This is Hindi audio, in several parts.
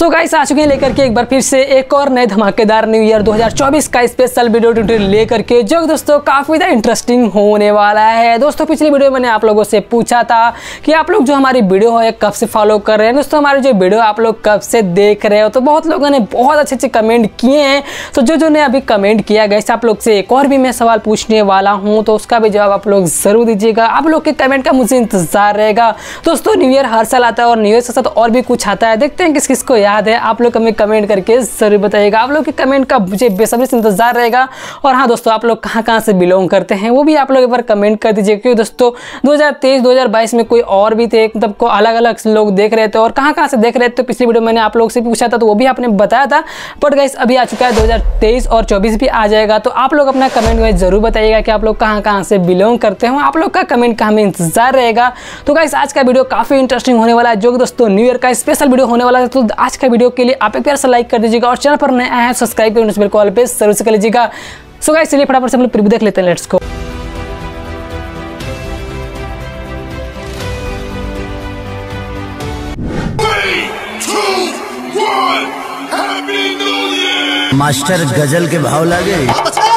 सो so गाइस आ चुके हैं लेकर के एक बार फिर से एक और नए धमाकेदार न्यू ईयर 2024 का स्पेशल वीडियो ट्यूटोरियल लेकर के जो दोस्तों काफ़ी ज़्यादा इंटरेस्टिंग होने वाला है दोस्तों पिछली वीडियो में मैंने आप लोगों से पूछा था कि आप लोग जो हमारी वीडियो है कब से फॉलो कर रहे हैं दोस्तों हमारी जो वीडियो आप लोग कब से देख रहे हो तो बहुत लोगों ने बहुत अच्छे अच्छे कमेंट किए हैं तो जो जो ने अभी कमेंट किया गया आप लोग से एक और भी मैं सवाल पूछने वाला हूँ तो उसका भी जवाब आप लोग ज़रूर दीजिएगा आप लोग के कमेंट का मुझे इंतजार रहेगा दोस्तों न्यू ईयर हर साल आता है और न्यू ईयर के साथ और भी कुछ आता है देखते हैं किस किस को याद है आप लोग हमें कमेंट करके ज़रूर बताइएगा आप लोग के कमेंट का मुझे बेसब्री से इंतज़ार रहेगा और हाँ दोस्तों आप लोग कहाँ कहाँ से बिलोंग करते हैं वो भी आप लोग एक बार कमेंट कर दीजिए क्योंकि दोस्तों दो हज़ार में कोई और भी थे मतलब को अलग अलग लोग देख रहे थे और कहाँ कहाँ से देख रहे थे पिछली वीडियो मैंने आप लोग से पूछा था तो वो भी आपने बताया था बट गाइस अभी आ चुका है दो और चौबीस भी आ जाएगा तो आप लोग अपना कमेंट में ज़रूर बताइएगा कि आप लोग कहाँ कहाँ से बिलोंग करते हैं आप लोग का कमेंट का हमें इंतजार रहेगा तो गाइस आज का वीडियो काफ़ी इंटरेस्टिंग होने वाला है जो दोस्तों न्यू ईयर का स्पेशल वीडियो होने वाला है तो आज का वीडियो के लिए आप एक प्यार से लाइक कर दीजिएगा और चैनल पर नया है सब्सक्राइब करें बेल कॉल पे जरूर से कर लीजिएगा सो गाइस चलिए फटाफट से हम लोग प्रीव्यू देख लेते हैं लेट्स को मास्टर गजल के भाव लगे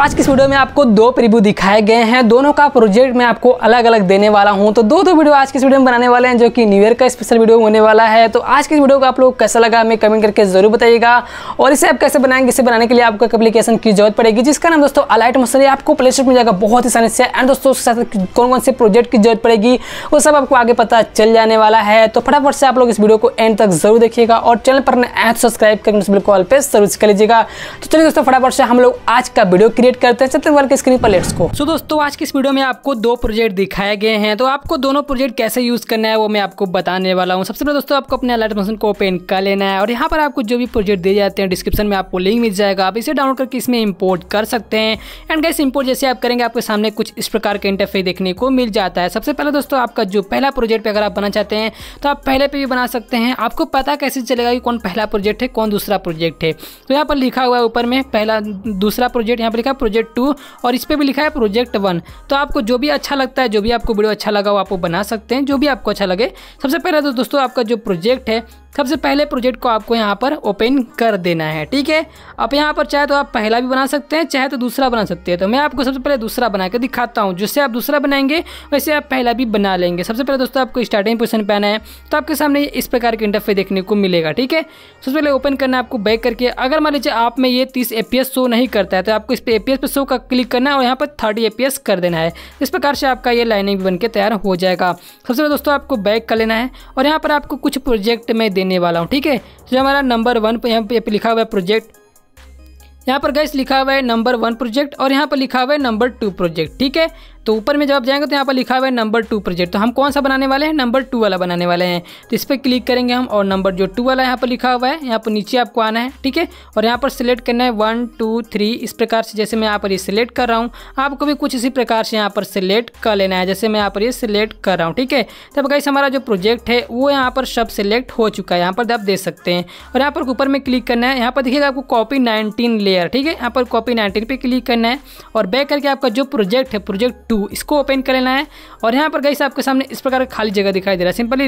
आज की वीडियो में आपको दो प्रिव्यू दिखाए गए हैं दोनों का प्रोजेक्ट मैं आपको अलग अलग देने वाला हूं तो दो दो वीडियो आज की वीडियो में बनाने वाले हैं जो कि न्यू ईयर का स्पेशल वीडियो होने वाला है तो आज की वीडियो को आप लोग कैसा लगा हमें कमेंट करके जरूर बताइएगा और इसे आप कैसे बनाएंगे इसे बनाने के लिए आपको एक एप्लीकेशन की जरूरत पड़ेगी जिसका नाम दोस्तों अलाइट मसल आपको प्ले स्टोर में जाएगा बहुत ही आसानी से एंड दोस्तों उसके साथ कौन कौन से प्रोजेक्ट की जरूरत पड़ेगी वो सब आपको आगे पता चल जाने वाला है तो फटाफट से आप लोग इस वीडियो को एंड तक जरूर देखिएगा और चैनल पर तो सब्सक्राइब करके बिल्कुल कर लीजिएगा तो चलिए दोस्तों फटाफट से हम लोग आज का वीडियो क्रिएट क्रिएट करते हैं चलते वर्क स्क्रीन पर लेट्स को सो दोस्तों आज की इस वीडियो में आपको दो प्रोजेक्ट दिखाए गए हैं तो आपको दोनों प्रोजेक्ट कैसे यूज करना है वो मैं आपको बताने वाला हूँ सबसे पहले दोस्तों आपको अपने अलर्ट मशीन को ओपन कर लेना है और यहाँ पर आपको जो भी प्रोजेक्ट दिए जाते हैं डिस्क्रिप्शन में आपको लिंक मिल जाएगा आप इसे डाउनलोड करके इसमें इम्पोर्ट कर सकते हैं एंड गैस इम्पोर्ट जैसे आप करेंगे आपके सामने कुछ इस प्रकार का इंटरफेस देखने को मिल जाता है सबसे पहले दोस्तों आपका जो पहला प्रोजेक्ट पे अगर आप बना चाहते हैं तो आप पहले पर भी बना सकते हैं आपको पता कैसे चलेगा कि कौन पहला प्रोजेक्ट है कौन दूसरा प्रोजेक्ट है तो यहाँ पर लिखा हुआ है ऊपर में पहला दूसरा प्रोजेक्ट यहाँ पर लिखा प्रोजेक्ट टू और इस पर भी लिखा है प्रोजेक्ट वन तो आपको जो भी अच्छा लगता है जो भी आपको वीडियो अच्छा लगा वो आपको बना सकते हैं जो भी आपको अच्छा लगे सबसे पहले तो दोस्तों आपका जो प्रोजेक्ट है सबसे पहले प्रोजेक्ट को आपको यहाँ पर ओपन कर देना है ठीक है अब यहाँ पर चाहे तो आप पहला भी बना सकते हैं चाहे तो दूसरा बना सकते हैं तो मैं आपको सबसे पहले दूसरा बना के दिखाता हूँ जिससे आप दूसरा बनाएंगे वैसे आप पहला भी बना लेंगे सबसे पहले दोस्तों आपको स्टार्टिंग पोजिशन पे आना है तो आपके सामने इस प्रकार के इंटरफेस देखने को मिलेगा ठीक है सबसे पहले ओपन करना है आपको बैक करके अगर मान लीजिए आप में ये तीस ए शो नहीं करता है तो आपको इस पर ए पी शो का क्लिक करना है और यहाँ पर थर्टी ए कर देना है इस प्रकार से आपका ये लाइनिंग बन तैयार हो जाएगा सबसे पहले दोस्तों आपको बैक कर लेना है और यहाँ पर आपको कुछ प्रोजेक्ट में देने वाला हूँ ठीक है जो हमारा नंबर वन पर यहाँ पे लिखा हुआ है प्रोजेक्ट यहाँ पर गैस लिखा हुआ है नंबर वन प्रोजेक्ट और यहाँ पर लिखा हुआ है नंबर टू प्रोजेक्ट ठीक है तो ऊपर में जब आप जाएंगे तो यहाँ पर लिखा हुआ है नंबर टू प्रोजेक्ट तो हम कौन सा बनाने वाले हैं नंबर टू वाला बनाने वाले हैं तो इस पर क्लिक करेंगे हम और नंबर जो टू वाला यहाँ पर लिखा हुआ है यहाँ पर नीचे आपको आना है ठीक है और यहाँ पर सिलेक्ट करना है वन टू थ्री इस प्रकार से जैसे मैं यहाँ पर ये सिलेक्ट कर रहा हूँ आपको भी कुछ इसी प्रकार से यहाँ पर सिलेक्ट कर लेना है जैसे मैं यहाँ पर ये सिलेक्ट कर रहा हूँ ठीक है तब कैसे हमारा जो प्रोजेक्ट है वो यहाँ पर सब सिलेक्ट हो चुका है यहाँ पर आप देख सकते हैं और यहाँ पर ऊपर में क्लिक करना है यहाँ पर देखिएगा आपको कॉपी नाइनटीन लेयर ठीक है यहाँ पर कॉपी नाइनटीन पर क्लिक करना है और बैक करके आपका जो प्रोजेक्ट है प्रोजेक्ट टू टू इसको ओपन कर लेना है और यहाँ पर गई आपके सामने इस प्रकार का खाली जगह दिखाई दे रहा है सिंपली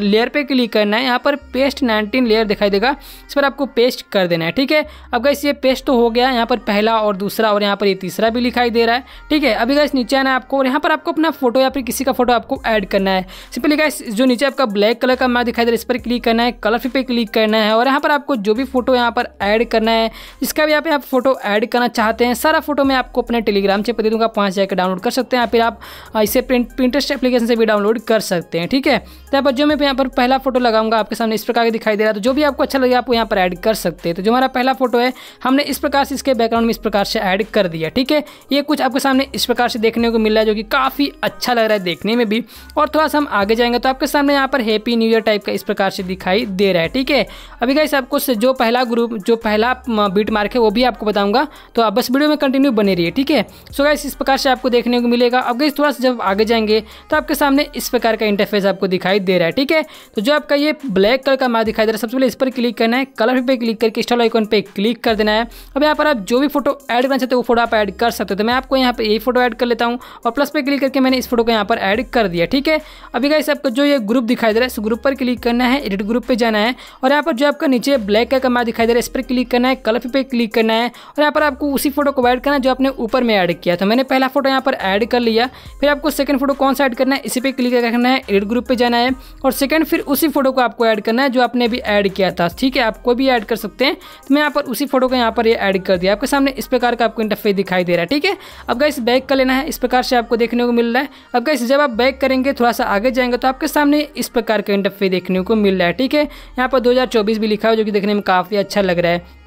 लेयर पे क्लिक करना है यहाँ पर पेस्ट नाइनटीन लेयर दिखाई देगा इस पर आपको पेस्ट कर देना है ठीक है अब गई ये पेस्ट तो हो गया यहाँ पर पहला और दूसरा और यहाँ पर ये तीसरा भी लिखाई दे रहा है ठीक है अभी गैस नीचे आना है आपको और यहाँ पर आपको अपना फोटो या फिर किसी का फोटो आपको ऐड करना है सिंपली गैस जो नीचे आपका ब्लैक कलर का मैं दिखाई दे रहा है इस पर क्लिक करना है कलर पे क्लिक करना है और यहाँ पर आपको जो भी फोटो यहाँ पर ऐड करना है जिसका भी आप यहाँ फोटो ऐड करना चाहते हैं सारा फोटो मैं आपको अपने टेलीग्राम से दे दूंगा पाँच हज़ार डाउनलोड कर कर सकते हैं या फिर आप इसे प्रिंट प्रिंटेस्ट एप्लीकेशन से भी डाउनलोड कर सकते हैं ठीक है तो यहाँ पर जो मैं यहाँ पर पहला फोटो लगाऊंगा आपके सामने इस प्रकार के दिखाई दे रहा है तो जो भी आपको अच्छा लगे आप यहाँ पर ऐड कर सकते हैं तो जो हमारा पहला फोटो है हमने इस प्रकार से इसके बैकग्राउंड में इस प्रकार से ऐड कर दिया ठीक है ये कुछ आपके सामने इस प्रकार से देखने को मिल रहा है जो कि काफ़ी अच्छा लग रहा है देखने में भी और थोड़ा सा हम आगे जाएंगे तो आपके सामने यहाँ पर हैप्पी न्यू ईयर टाइप का इस प्रकार से दिखाई दे रहा है ठीक है अभी गाइस आपको जो पहला ग्रुप जो पहला बीट मार्क है वो भी आपको बताऊंगा तो आप बस वीडियो में कंटिन्यू बने रहिए ठीक है सो गाइस इस प्रकार से आपको देखने को मिलेगा अब गई थोड़ा सा जब आगे जाएंगे तो आपके सामने इस प्रकार का इंटरफेस आपको दिखाई दे रहा है ठीक है तो जो आपका ये ब्लैक कलर का मार्क दिखाई दे रहा है सबसे पहले इस पर क्लिक करना है कलर पर क्लिक करके स्टॉल आइकॉन पर क्लिक कर देना है अब यहाँ पर आप जो भी फोटो ऐड करना चाहते हो वो फोटो आप ऐड कर सकते हो तो मैं आपको यहाँ पर यही फोटो ऐड कर लेता हूँ और प्लस पर क्लिक करके मैंने इस फोटो को यहाँ पर ऐड कर दिया ठीक है अभी गाइस आपका जो ये ग्रुप दिखाई दे रहा है इस ग्रुप पर क्लिक करना है एडिट ग्रुप पर जाना है और यहाँ पर जो आपका नीचे ब्लैक कलर का मार्क दिखाई दे रहा है इस पर क्लिक करना है कलर पर क्लिक करना है और यहाँ पर आपको उसी फोटो को ऐड करना है जो आपने ऊपर में ऐड किया था तो मैंने पहला फोटो यहाँ पर ऐड कर लिया फिर आपको सेकंड फोटो कौन सा ऐड करना है इसी पे क्लिक करना है एडिट ग्रुप पे जाना है और सेकंड फिर उसी फोटो को आपको ऐड करना है जो आपने अभी ऐड किया था ठीक है आप कोई भी ऐड कर सकते हैं तो मैं यहाँ पर उसी फोटो को यहाँ पर ये ऐड कर दिया आपके सामने इस प्रकार का आपको इंटरफेस दिखाई दे रहा है ठीक है अब गाइस बैक कर लेना है इस प्रकार से आपको देखने को मिल रहा है अब गाइस जब आप बैक करेंगे थोड़ा सा आगे जाएंगे तो आपके सामने इस प्रकार का इंटरफेस देखने को मिल रहा है ठीक है यहाँ पर दो भी लिखा है जो कि देखने में काफ़ी अच्छा लग रहा है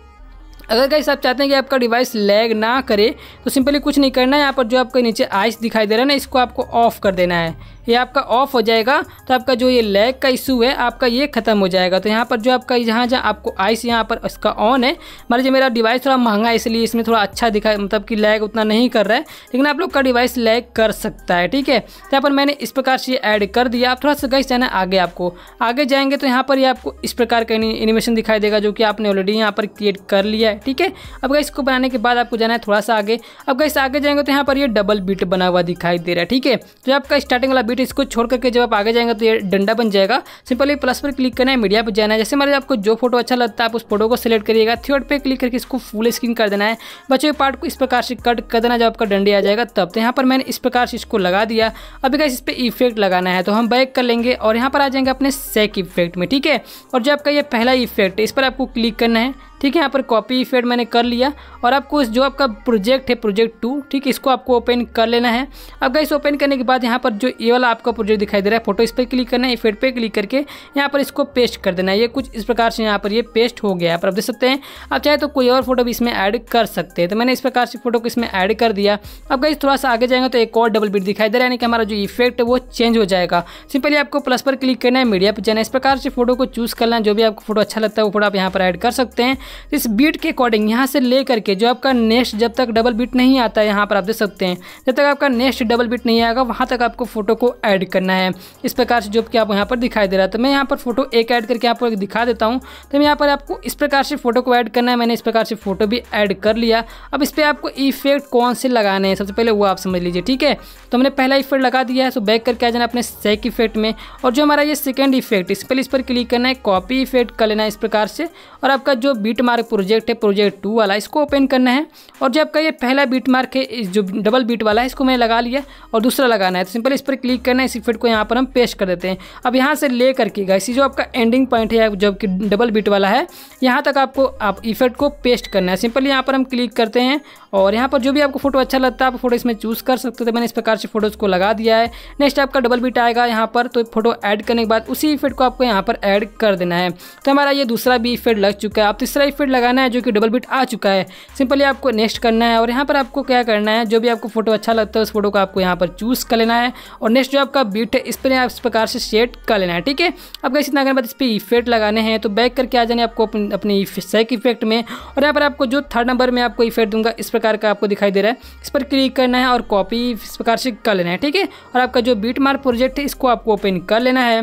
अगर कहीं आप चाहते हैं कि आपका डिवाइस लैग ना करे तो सिंपली कुछ नहीं करना है यहाँ पर जो आपके नीचे आइस दिखाई दे रहा है ना इसको आपको ऑफ कर देना है ये आपका ऑफ हो जाएगा तो आपका जो ये लैग का इशू है आपका ये ख़त्म हो जाएगा तो यहाँ पर जो आपका जहाँ जहाँ आपको आइस यहाँ पर इसका ऑन है मान लीजिए मेरा डिवाइस थोड़ा महंगा है इसलिए इसमें थोड़ा अच्छा दिखा मतलब कि लैग उतना नहीं कर रहा है लेकिन आप लोग का डिवाइस लैग कर सकता है ठीक है तो यहाँ पर मैंने इस प्रकार से ऐड कर दिया आप थोड़ा सा गैस जाना आगे आपको आगे जाएंगे तो यहाँ पर ये आपको इस प्रकार का एनिमेशन दिखाई देगा जो कि आपने ऑलरेडी यहाँ पर क्रिएट कर लिया है ठीक है अब गैस इसको बनाने के बाद आपको जाना है थोड़ा सा आगे अब गैस आगे जाएंगे तो यहाँ पर यह डबल बीट बना हुआ दिखाई दे रहा है ठीक है जो तो आपका स्टार्टिंग वाला क्योंकि इसको छोड़ करके जब आप आगे जाएंगे तो ये डंडा बन जाएगा सिंपली प्लस पर क्लिक करना है मीडिया पर जाना है जैसे हमारे आपको जो फोटो अच्छा लगता है आप उस फोटो को सिलेक्ट करिएगा थर्ड पर क्लिक करके इसको फुल स्क्रीन कर देना है बच्चों के पार्ट को इस प्रकार से कट कर देना जब आपका डंडे आ जाएगा तब तो यहाँ पर मैंने इस प्रकार से इसको लगा दिया अभी कैसे इस पर इफेक्ट लगाना है तो हम बैक कर लेंगे और यहाँ पर आ जाएंगे अपने सेक इफेक्ट में ठीक है और जो आपका ये पहला इफेक्ट इस पर आपको क्लिक करना है ठीक है यहाँ पर कॉपी इफेड मैंने कर लिया और आपको जो आपका प्रोजेक्ट है प्रोजेक्ट टू ठीक है इसको आपको ओपन कर लेना है अब गाइस ओपन करने के बाद यहाँ पर जो ये वाला आपका प्रोजेक्ट दिखाई दे रहा है फोटो इस पर क्लिक करना है इफेड पर क्लिक करके यहाँ पर इसको पेस्ट कर देना है ये कुछ इस प्रकार से यहाँ पर ये पेस्ट हो गया है पर आप देख सकते हैं आप चाहे तो कोई और फोटो भी इसमें ऐड कर सकते हैं तो मैंने इस प्रकार से फोटो को इसमें ऐड कर दिया अब गाइस थोड़ा सा आगे जाएंगे तो एक और डबल बीट दिखाई दे रहा है यानी कि हमारा जो इफेक्ट है वो चेंज हो जाएगा सिंपली आपको प्लस पर क्लिक करना है मीडिया पर जाना इस प्रकार से फोटो को चूज़ करना है जो भी आपको फोटो अच्छा लगता है वो फोटो आप यहाँ पर ऐड कर सकते हैं तो इस बीट के अकॉर्डिंग यहाँ से ले करके जो आपका नेक्स्ट जब तक डबल बीट नहीं आता है यहाँ पर आप देख सकते हैं जब तक आपका नेक्स्ट डबल बीट नहीं आएगा वहाँ तक आपको फोटो को ऐड करना है इस प्रकार से जो कि आप यहाँ पर दिखाई दे रहा है तो मैं यहाँ पर फोटो एक ऐड करके आपको दिखा देता हूँ तो मैं यहाँ पर आपको इस प्रकार से फोटो को ऐड करना है मैंने इस प्रकार से फोटो भी ऐड कर लिया अब इस पर आपको इफेक्ट कौन से लगाने हैं सबसे पहले वो आप समझ लीजिए ठीक है तो हमने पहला इफेक्ट लगा दिया है तो बैक करके आ जाना अपने सेक इफेक्ट में और जो हमारा ये सेकेंड इफेक्ट इस पहले इस पर क्लिक करना है कॉपी इफेक्ट कर लेना है इस प्रकार से और आपका जो बीट मार्क प्रोजेक्ट है प्रोजेक्ट टू वाला इसको ओपन करना है और जो आपका ये पहला बीट मार्क है जो डबल बीट वाला है इसको मैंने लगा लिया और दूसरा लगाना है तो सिंपल इस पर क्लिक करना है इस इफेक्ट को यहाँ पर हम पेस्ट कर देते हैं अब यहाँ से ले करके गाइस जो आपका एंडिंग पॉइंट है जो कि डबल बीट वाला है यहाँ तक आपको आप इफेक्ट को पेस्ट करना है सिंपल यहाँ पर हम क्लिक करते हैं और यहाँ पर जो भी आपको फोटो अच्छा लगता है आप फोटो इसमें चूज़ कर सकते थे तो मैंने इस प्रकार से फोटोज़ को लगा दिया है नेक्स्ट आपका डबल बीट आएगा यहाँ पर तो फोटो ऐड करने के बाद उसी इफेक्ट को आपको यहाँ पर ऐड कर देना है तो हमारा ये दूसरा भी इफेक्ट लग चुका है आप तीसरा दूसरा इफेक्ट लगाना है जो कि डबल बिट आ चुका है सिंपली आपको नेक्स्ट करना है और यहाँ पर आपको क्या करना है जो भी आपको फोटो अच्छा लगता है उस फोटो को आपको यहाँ पर चूज़ कर लेना है और नेक्स्ट जो आपका बीट है इस पर आप इस प्रकार से सेट कर लेना है ठीक है अब कैसे इतना करने बाद इस पर इफेक्ट लगाने हैं तो बैक करके आ जाने आपको अपने सेक इफेक्ट में और यहाँ पर आपको जो थर्ड नंबर में आपको इफेक्ट दूंगा इस प्रकार का आपको दिखाई दे रहा है इस पर क्लिक करना है और कॉपी इस प्रकार से कर लेना है ठीक है और आपका जो बीट मार्क प्रोजेक्ट है इसको आपको ओपन कर लेना है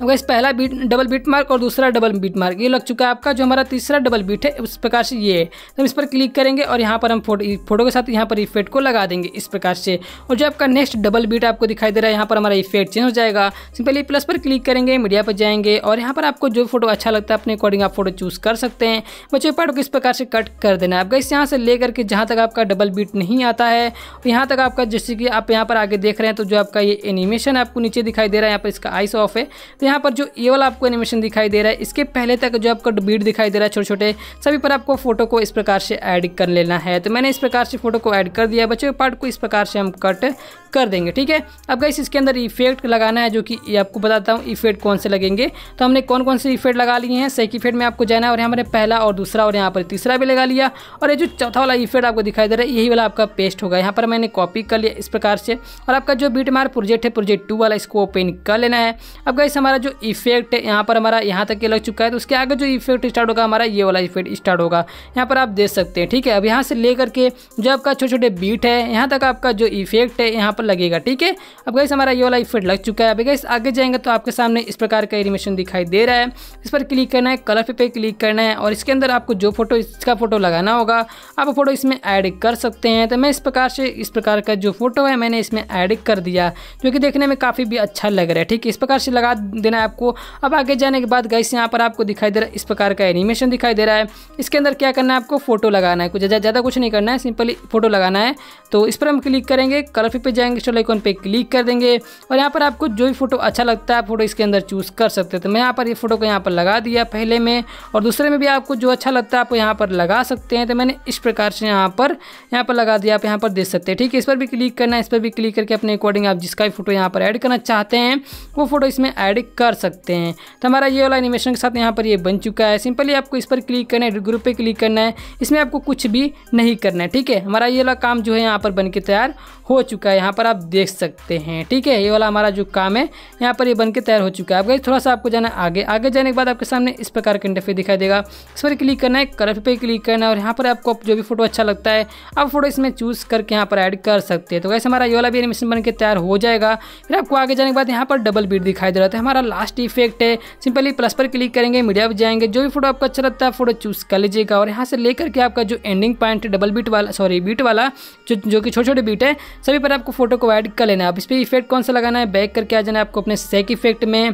अब गैस पहला बीट डबल बीट मार्क और दूसरा डबल बीट मार्क ये लग चुका है आपका जो हमारा तीसरा डबल बीट है उस प्रकार से ये है तो हम इस पर क्लिक करेंगे और यहाँ पर हम फोटो फोटो के साथ यहाँ पर इफेक्ट को लगा देंगे इस प्रकार से और जो आपका नेक्स्ट डबल बीट आपको दिखाई दे रहा है यहाँ पर हमारा इफेक्ट चेंज हो जाएगा सिंपली प्लस पर क्लिक करेंगे मीडिया पर जाएंगे और यहाँ पर आपको जो फोटो अच्छा लगता है अपने अकॉर्डिंग आप फोटो चूज कर सकते हैं बच्चे पार्ट को इस प्रकार से कट कर देना है आप गाइस यहाँ से लेकर के जहाँ तक आपका डबल बीट नहीं आता है यहाँ तक आपका जैसे कि आप यहाँ पर आगे देख रहे हैं तो जो आपका ये एनिमेशन आपको नीचे दिखाई दे रहा है यहाँ पर इसका आइस ऑफ है तो यहाँ पर जो ये वाला आपको एनिमेशन दिखाई दे रहा है इसके पहले तक जो आपका बीट दिखाई दे रहा है छोटे छोटे सभी पर आपको फोटो को इस प्रकार से ऐड कर लेना है तो मैंने इस प्रकार से फोटो को ऐड कर दिया बच्चों पार्ट को इस प्रकार से हम कट कर देंगे ठीक है अब गाइस इसके अंदर इफेक्ट लगाना है जो कि आपको बताता हूँ इफेक्ट कौन से लगेंगे तो हमने कौन कौन से इफेक्ट लगा लिए हैं सेक इफेक्ट में आपको जाना है और यहाँ पर पहला और दूसरा और यहाँ पर तीसरा भी लगा लिया और ये जो चौथा वाला इफेक्ट आपको दिखाई दे रहा है यही वाला आपका पेस्ट होगा यहाँ पर मैंने कॉपी कर लिया इस प्रकार से और आपका जो बीट मार प्रोजेक्ट है प्रोजेक्ट टू वाला इसको ओपन कर लेना है अब गाइस हमारा हमारा जो इफेक्ट है यहाँ पर हमारा यहाँ तक के लग चुका है तो उसके आगे जो इफेक्ट स्टार्ट होगा हमारा ये वाला इफेक्ट स्टार्ट होगा यहाँ पर आप देख सकते हैं ठीक है अब यहाँ से लेकर के जो आपका छोटे छोटे बीट है यहाँ तक आपका जो इफेक्ट है यहाँ पर लगेगा ठीक है अब गैस हमारा ये वाला इफेक्ट लग चुका है अब गैस आगे जाएंगे तो आपके सामने इस प्रकार का एनिमेशन दिखाई दे रहा है इस पर क्लिक करना है कलर पे क्लिक करना है और इसके अंदर आपको जो फोटो इसका फोटो लगाना होगा आप फोटो इसमें ऐड कर सकते हैं तो मैं इस प्रकार से इस प्रकार का जो फोटो है मैंने इसमें ऐड कर दिया जो कि देखने में काफ़ी भी अच्छा लग रहा है ठीक है इस प्रकार से लगा देना है आपको अब आगे जाने के बाद गैस यहाँ पर आपको दिखाई दे रहा है इस प्रकार का एनिमेशन दिखाई दे रहा है इसके अंदर क्या करना है आपको फोटो लगाना है कुछ ज़्यादा कुछ नहीं करना है सिंपली फोटो लगाना है तो इस पर हम क्लिक करेंगे कलर पे जाएंगे स्टोल पर पे क्लिक कर देंगे और यहाँ पर आपको जो भी फोटो अच्छा लगता है फोटो इसके अंदर चूज़ कर सकते हैं तो मैं यहाँ पर ये फोटो को यहाँ पर लगा दिया पहले में और दूसरे में भी आपको जो अच्छा लगता है आप यहाँ पर लगा सकते हैं तो मैंने इस प्रकार से यहाँ पर यहाँ पर लगा दिया आप यहाँ पर देख सकते हैं ठीक है इस पर भी क्लिक करना है इस पर भी क्लिक करके अपने अकॉर्डिंग आप जिसका भी फोटो यहाँ पर ऐड करना चाहते हैं वो फोटो इसमें ऐड कर सकते हैं तो हमारा ये वाला एनिमेशन के साथ यहाँ पर ये बन चुका है सिंपली आपको इस पर क्लिक करना है ग्रुप पे क्लिक करना है इसमें आपको कुछ भी नहीं करना है ठीक है हमारा ये वाला काम जो है यहाँ पर बन के तैयार हो चुका है यहाँ पर आप देख सकते हैं ठीक है ये वाला हमारा जो काम है यहाँ पर ये बन के तैयार हो चुका है अब गई थोड़ा सा आपको जाना आगे आगे जाने के बाद आपके सामने इस प्रकार का इंटरफेस दिखाई देगा इस पर क्लिक करना है कलर पर क्लिक करना है और यहाँ पर आपको जो भी फोटो अच्छा लगता है आप फोटो इसमें चूज़ करके यहाँ पर ऐड कर सकते हैं तो वैसे हमारा ये वाला भी एनिमेशन बन के तैयार हो जाएगा फिर आपको आगे जाने के बाद यहाँ पर डबल बीट दिखाई दे रहा था तो हमारा लास्ट इफेक्ट है सिंपली प्लस पर क्लिक करेंगे मीडिया पर जाएंगे जो भी फोटो आपको अच्छा लगता है फोटो चूज़ कर लीजिएगा और यहाँ से लेकर के आपका जो एंडिंग पॉइंट डबल बीट वाला सॉरी बीट वाला जो जो कि छोटे छोटे बीट है सभी पर आपको फोटो को ऐड कर लेना है आप इस पर इफेक्ट कौन सा लगाना है बैक करके आ जाना है आपको अपने सेक इफेक्ट में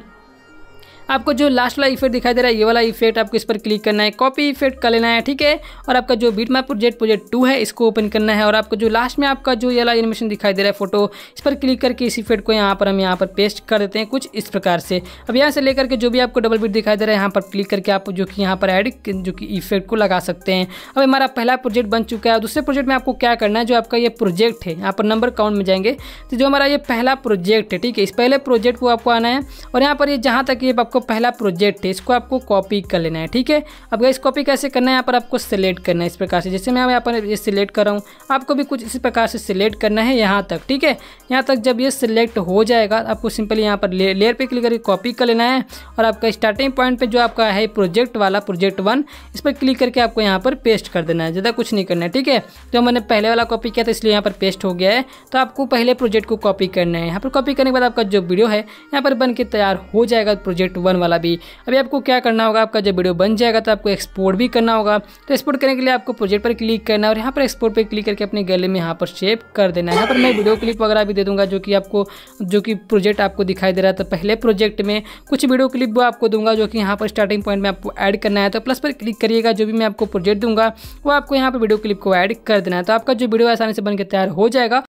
आपको जो लास्ट वाला इफेक्ट दिखाई दे रहा है ये वाला इफेक्ट आपको इस पर क्लिक करना है कॉपी इफेक्ट कर लेना है ठीक है और आपका जो beat my project project two है इसको ओपन करना है और आपको जो लास्ट में आपका जो ये वाला एनिमेशन दिखाई दे रहा है फोटो इस पर क्लिक करके इस इफेक्ट को यहाँ पर हम यहाँ पर पेस्ट कर देते हैं कुछ इस प्रकार से अब यहाँ से लेकर के जो भी आपको डबल बीट दिखाई दे रहा है यहाँ पर क्लिक करके आप जो कि यहाँ पर एड जो कि इफेक्ट को लगा सकते हैं अब हमारा पहला प्रोजेक्ट बन चुका है दूसरे प्रोजेक्ट में आपको क्या करना है जो आपका ये प्रोजेक्ट है यहाँ पर नंबर काउंट में जाएंगे तो जो हमारा ये पहला प्रोजेक्ट है ठीक है इस पहले प्रोजेक्ट को आपको आना है और यहाँ पर ये जहाँ तक ये आपको आपको पहला प्रोजेक्ट है इसको आपको कॉपी कर लेना है ठीक है अब गई कॉपी कैसे करना है यहाँ पर आपको सिलेक्ट करना है इस प्रकार से जैसे मैं यहाँ पर ये सिलेक्ट कर रहा हूँ आपको भी कुछ इसी प्रकार से सिलेक्ट करना है यहाँ तक ठीक है यहाँ तक जब ये सिलेक्ट हो जाएगा आपको सिंपली यहाँ पर लेयर पर क्लिक करके कॉपी कर लेना है और आपका स्टार्टिंग पॉइंट पर जो आपका है प्रोजेक्ट वाला प्रोजेक्ट वन इस पर क्लिक करके आपको यहाँ पर पेस्ट कर देना है ज़्यादा कुछ नहीं करना है ठीक है जो तो मैंने पहले वाला कॉपी किया था इसलिए यहाँ पर पेस्ट हो गया है तो आपको पहले प्रोजेक्ट को कॉपी करना है यहाँ पर कॉपी करने के बाद आपका जो वीडियो है यहाँ पर बन के तैयार हो जाएगा प्रोजेक्ट वन वन वाला भी अभी आपको क्या करना होगा आपका जब वीडियो बन जाएगा तो आपको एक्सपोर्ट भी करना होगा तो एक्सपोर्ट करने के लिए आपको प्रोजेक्ट पर क्लिक करना है और यहाँ पर एक्सपोर्ट पर क्लिक करके अपने गैलरी में यहाँ पर सेव कर देना है यहाँ पर मैं वीडियो क्लिप वगैरह भी दे दूँगा जो कि आपको जो कि प्रोजेक्ट आपको दिखाई दे रहा था तो पहले प्रोजेक्ट में कुछ वीडियो क्लिप वो आपको दूंगा जो कि यहाँ पर स्टार्टिंग पॉइंट में आपको ऐड करना है तो प्लस पर क्लिक करिएगा जो भी मैं आपको प्रोजेक्ट दूंगा वो आपको यहाँ पर वीडियो क्लिप को ऐड कर देना है तो आपका जो वीडियो आसानी से बनकर तैयार हो जाएगा